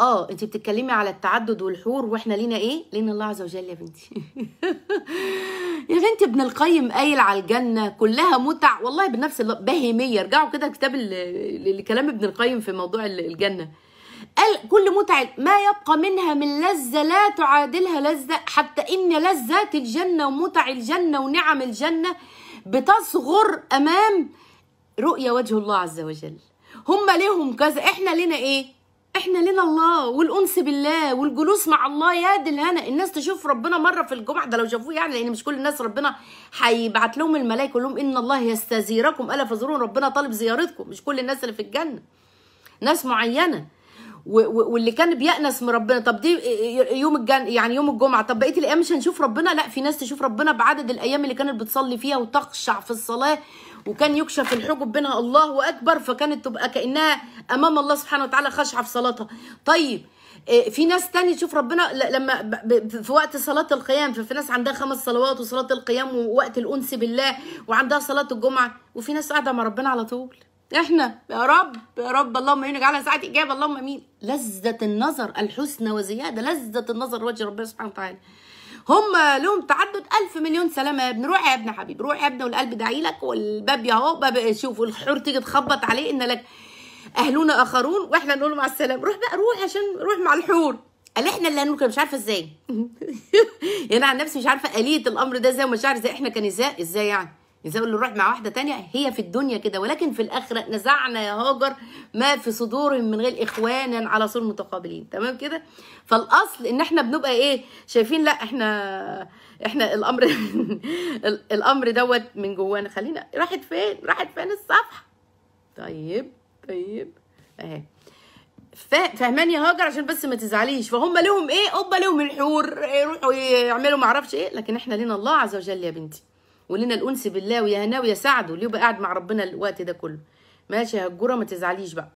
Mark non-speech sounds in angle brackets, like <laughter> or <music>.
اه انت بتتكلمي على التعدد والحور واحنا لينا ايه لينا الله عز وجل يا بنتي <laughs> يا بنتي ابن القيم قايل على الجنه كلها متع والله بالنفس بهيميه ارجعوا كده كتاب الكلام ابن القيم في موضوع الجنه قال كل متع ما يبقى منها من لذة لا تعادلها لذة حتى إن لذات الجنة ومتع الجنة ونعم الجنة بتصغر أمام رؤية وجه الله عز وجل هم ليهم كذا إحنا لنا إيه احنا لنا الله والانس بالله والجلوس مع الله يا دي الهنا الناس تشوف ربنا مره في الجمعه ده لو شافوه يعني لان مش كل الناس ربنا هيبعت لهم الملائكه يقول لهم ان الله يستزيركم الا فزورون ربنا طالب زيارتكم مش كل الناس اللي في الجنه ناس معينه واللي كان بيأنس من ربنا طب دي يوم الجن يعني يوم الجمعه طب بقيه الايام مش هنشوف ربنا لا في ناس تشوف ربنا بعدد الايام اللي كانت بتصلي فيها وتخشع في الصلاه وكان يكشف الحجب بينها الله اكبر فكانت تبقى كانها امام الله سبحانه وتعالى خاشعه في صلاتها طيب آه، في ناس تاني تشوف ربنا لما في وقت صلاة القيام في ناس عندها خمس صلوات وصلاة القيام ووقت الأنس بالله وعندها صلاة الجمعة وفي ناس قاعدة مع ربنا على طول احنا يا رب يا رب اللهم يعينك على ساعة إجابة اللهم أمين لذة النظر الحسنى وزيادة لذة النظر وجه ربنا سبحانه وتعالى هم لهم تعدد ألف مليون سلامة يا ابني روح يا ابن حبيب روح يا ابن والقلب داعي لك والباب ياهو باب شوف الحور تيجي تخبط عليه إن لك أهلنا آخرون وإحنا نقول مع السلامة روح بقى روح عشان روح مع الحور قال احنا اللي هنقول مش عارفه ازاي <laughs> يعني انا عن نفسي مش عارفه اليه الامر ده ازاي ومش عارفه ازاي احنا كنساء ازاي يعني الانسان يقول له روح مع واحده تانية هي في الدنيا كده ولكن في الاخره نزعنا يا هاجر ما في صدورهم من غير اخوانا على صور متقابلين تمام كده فالاصل ان احنا بنبقى ايه شايفين لا احنا احنا الامر <laughs> الامر دوت من جوانا خلينا راحت فين راحت فين الصفحه طيب طيب اهي فاهماني يا هاجر عشان بس ما تزعليش فهم لهم ايه هم لهم الحور يروحوا يعملوا ما اعرفش ايه لكن احنا لينا الله عز وجل يا بنتي ولنا الانس بالله ويا هناوي يا سعد واللي يبقى قاعد مع ربنا الوقت ده كله ماشي يا هجوره ما تزعليش بقى